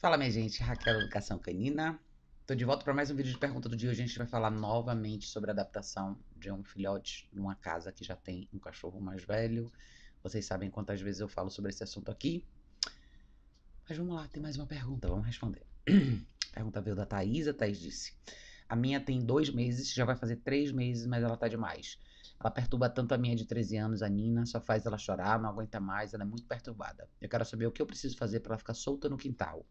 Fala, minha gente, Raquel Educação Canina. Tô de volta para mais um vídeo de pergunta do dia. Hoje a gente vai falar novamente sobre a adaptação de um filhote numa casa que já tem um cachorro mais velho. Vocês sabem quantas vezes eu falo sobre esse assunto aqui. Mas vamos lá, tem mais uma pergunta, vamos responder. pergunta veio da Thaís, a Thaís disse. A minha tem dois meses, já vai fazer três meses, mas ela tá demais. Ela perturba tanto a minha de 13 anos, a Nina, só faz ela chorar, não aguenta mais, ela é muito perturbada. Eu quero saber o que eu preciso fazer para ela ficar solta no quintal.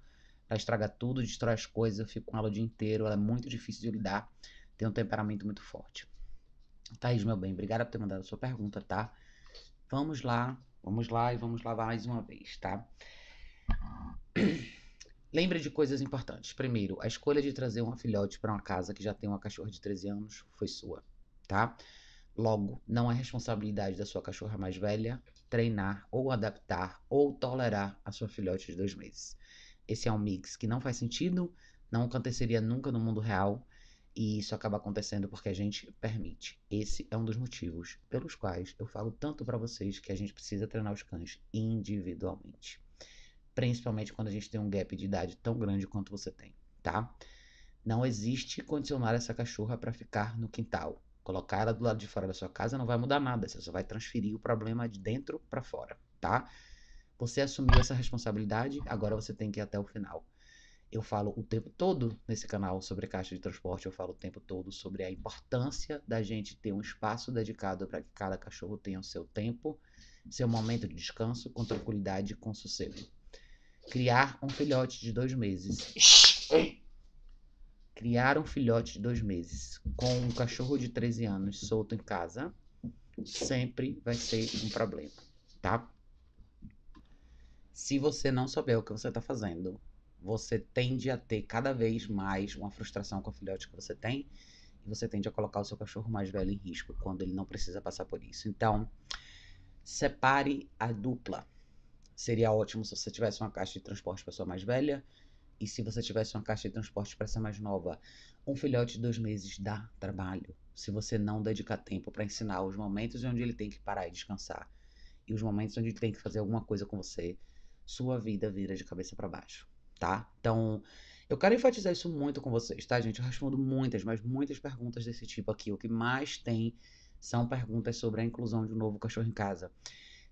Ela estraga tudo, destrói as coisas, eu fico com ela o dia inteiro, ela é muito difícil de lidar, tem um temperamento muito forte. Thaís, meu bem, obrigada por ter mandado a sua pergunta, tá? Vamos lá, vamos lá e vamos lá mais uma vez, tá? Lembre de coisas importantes. Primeiro, a escolha de trazer uma filhote para uma casa que já tem uma cachorra de 13 anos foi sua, tá? Logo, não é responsabilidade da sua cachorra mais velha treinar ou adaptar ou tolerar a sua filhote de dois meses. Esse é um mix que não faz sentido, não aconteceria nunca no mundo real, e isso acaba acontecendo porque a gente permite. Esse é um dos motivos pelos quais eu falo tanto para vocês que a gente precisa treinar os cães individualmente. Principalmente quando a gente tem um gap de idade tão grande quanto você tem, tá? Não existe condicionar essa cachorra para ficar no quintal. Colocar ela do lado de fora da sua casa não vai mudar nada, você só vai transferir o problema de dentro para fora, tá? Você assumiu essa responsabilidade, agora você tem que ir até o final. Eu falo o tempo todo nesse canal sobre caixa de transporte, eu falo o tempo todo sobre a importância da gente ter um espaço dedicado para que cada cachorro tenha o seu tempo, seu momento de descanso, com tranquilidade e com sossego. Criar um filhote de dois meses. Criar um filhote de dois meses com um cachorro de 13 anos solto em casa sempre vai ser um problema, tá? se você não souber o que você está fazendo, você tende a ter cada vez mais uma frustração com o filhote que você tem e você tende a colocar o seu cachorro mais velho em risco quando ele não precisa passar por isso. Então, separe a dupla. Seria ótimo se você tivesse uma caixa de transporte para sua mais velha e se você tivesse uma caixa de transporte para essa mais nova. Um filhote de dois meses dá trabalho se você não dedicar tempo para ensinar os momentos onde ele tem que parar e descansar e os momentos onde ele tem que fazer alguma coisa com você sua vida vira de cabeça para baixo, tá? Então, eu quero enfatizar isso muito com vocês, tá, gente? Eu respondo muitas, mas muitas perguntas desse tipo aqui. O que mais tem são perguntas sobre a inclusão de um novo cachorro em casa.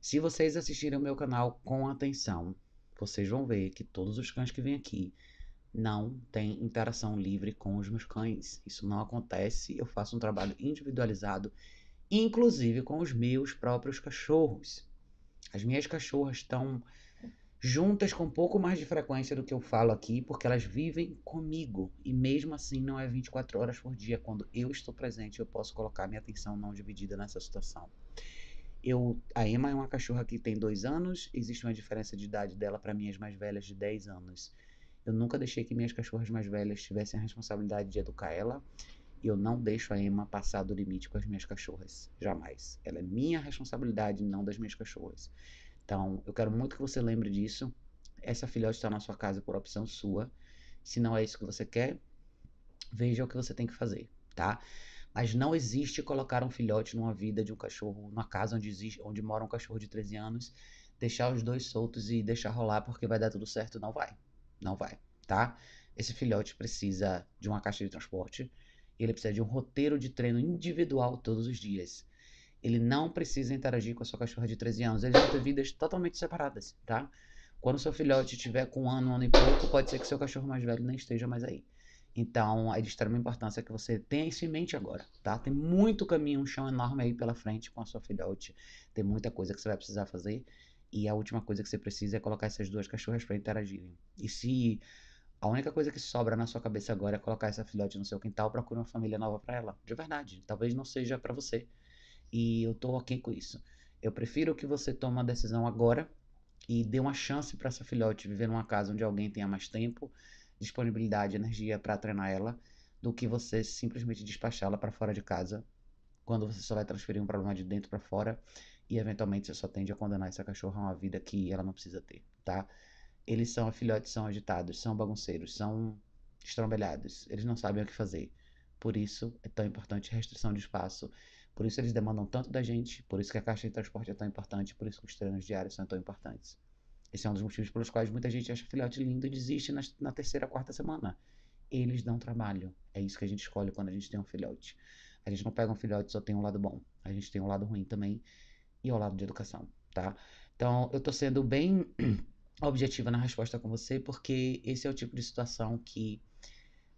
Se vocês assistirem o meu canal com atenção, vocês vão ver que todos os cães que vêm aqui não têm interação livre com os meus cães. Isso não acontece. Eu faço um trabalho individualizado, inclusive com os meus próprios cachorros. As minhas cachorras estão juntas com um pouco mais de frequência do que eu falo aqui, porque elas vivem comigo. E mesmo assim, não é 24 horas por dia. Quando eu estou presente, eu posso colocar minha atenção não dividida nessa situação. Eu, a Emma é uma cachorra que tem dois anos, existe uma diferença de idade dela para minhas mais velhas de 10 anos. Eu nunca deixei que minhas cachorras mais velhas tivessem a responsabilidade de educar ela. E eu não deixo a Emma passar do limite com as minhas cachorras. Jamais. Ela é minha responsabilidade, não das minhas cachorras. Então, eu quero muito que você lembre disso. Essa filhote está na sua casa por opção sua. Se não é isso que você quer, veja o que você tem que fazer, tá? Mas não existe colocar um filhote numa vida de um cachorro, numa casa onde, existe, onde mora um cachorro de 13 anos, deixar os dois soltos e deixar rolar porque vai dar tudo certo. Não vai. Não vai, tá? Esse filhote precisa de uma caixa de transporte. Ele precisa de um roteiro de treino individual todos os dias. Ele não precisa interagir com a sua cachorra de 13 anos. Eles vão ter vidas totalmente separadas, tá? Quando seu filhote tiver com um ano, um ano e pouco, pode ser que seu cachorro mais velho nem esteja mais aí. Então, é de extrema importância que você tenha isso em mente agora, tá? Tem muito caminho, um chão enorme aí pela frente com a sua filhote. Tem muita coisa que você vai precisar fazer. E a última coisa que você precisa é colocar essas duas cachorras para interagirem. E se a única coisa que sobra na sua cabeça agora é colocar essa filhote no seu quintal, procure uma família nova para ela. De verdade. Talvez não seja para você e eu tô ok com isso. Eu prefiro que você tome uma decisão agora e dê uma chance para essa filhote viver numa casa onde alguém tenha mais tempo, disponibilidade, energia para treinar ela, do que você simplesmente despachá-la para fora de casa, quando você só vai transferir um problema de dentro para fora e eventualmente você só tende a condenar essa cachorra a uma vida que ela não precisa ter, tá? Eles são filhotes, são agitados, são bagunceiros, são estrambelhados, eles não sabem o que fazer. Por isso é tão importante restrição de espaço, por isso eles demandam tanto da gente, por isso que a caixa de transporte é tão importante, por isso que os treinos diários são tão importantes. Esse é um dos motivos pelos quais muita gente acha filhote lindo e desiste na, na terceira, quarta semana. Eles dão trabalho. É isso que a gente escolhe quando a gente tem um filhote. A gente não pega um filhote só tem um lado bom. A gente tem um lado ruim também e o lado de educação, tá? Então, eu tô sendo bem objetiva na resposta com você porque esse é o tipo de situação que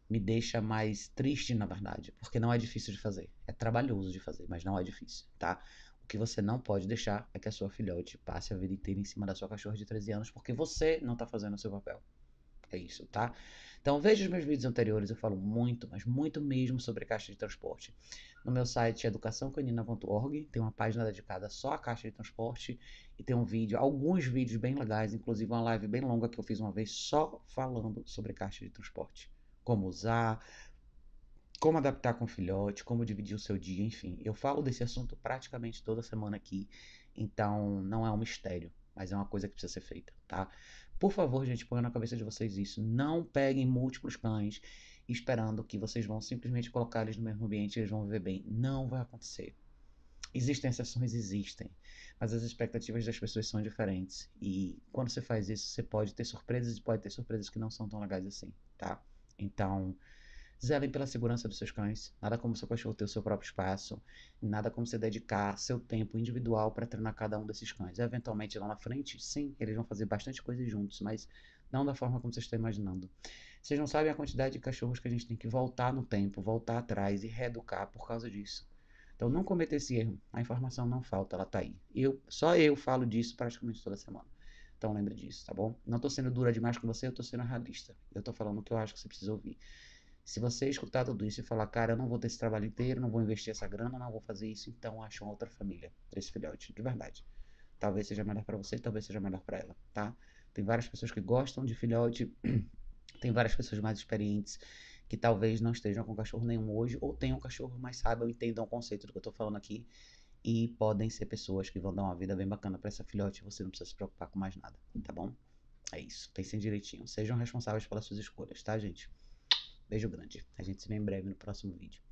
me deixa mais triste, na verdade, porque não é difícil de fazer. É trabalhoso de fazer, mas não é difícil, tá? O que você não pode deixar é que a sua filhote passe a vida inteira em cima da sua cachorra de 13 anos, porque você não tá fazendo o seu papel. É isso, tá? Então veja os meus vídeos anteriores, eu falo muito, mas muito mesmo sobre caixa de transporte. No meu site educaçãocanina.org tem uma página dedicada só à caixa de transporte e tem um vídeo, alguns vídeos bem legais, inclusive uma live bem longa que eu fiz uma vez só falando sobre caixa de transporte como usar, como adaptar com filhote, como dividir o seu dia, enfim. Eu falo desse assunto praticamente toda semana aqui, então não é um mistério, mas é uma coisa que precisa ser feita, tá? Por favor, gente, ponha na cabeça de vocês isso. Não peguem múltiplos cães esperando que vocês vão simplesmente colocar eles no mesmo ambiente e eles vão viver bem. Não vai acontecer. Existem exceções, existem, mas as expectativas das pessoas são diferentes. E quando você faz isso, você pode ter surpresas e pode ter surpresas que não são tão legais assim, tá? Então, zelem pela segurança dos seus cães. Nada como seu cachorro ter o seu próprio espaço. Nada como você dedicar seu tempo individual para treinar cada um desses cães. Eventualmente, lá na frente, sim, eles vão fazer bastante coisa juntos, mas não da forma como vocês estão imaginando. Vocês não sabem a quantidade de cachorros que a gente tem que voltar no tempo, voltar atrás e reeducar por causa disso. Então não cometa esse erro. A informação não falta, ela está aí. Eu, só eu falo disso praticamente toda semana. Então lembra disso, tá bom? Não tô sendo dura demais com você, eu tô sendo realista. Eu tô falando o que eu acho que você precisa ouvir. Se você escutar tudo isso e falar, cara, eu não vou ter esse trabalho inteiro, não vou investir essa grana, não vou fazer isso, então acho uma outra família pra esse filhote, de verdade. Talvez seja melhor para você, talvez seja melhor para ela, tá? Tem várias pessoas que gostam de filhote, tem várias pessoas mais experientes que talvez não estejam com cachorro nenhum hoje, ou tenham um cachorro, mas saibam, entendam o conceito do que eu tô falando aqui e podem ser pessoas que vão dar uma vida bem bacana para essa filhote, você não precisa se preocupar com mais nada, tá bom? É isso, pensem direitinho, sejam responsáveis pelas suas escolhas, tá, gente? Beijo grande. A gente se vê em breve no próximo vídeo.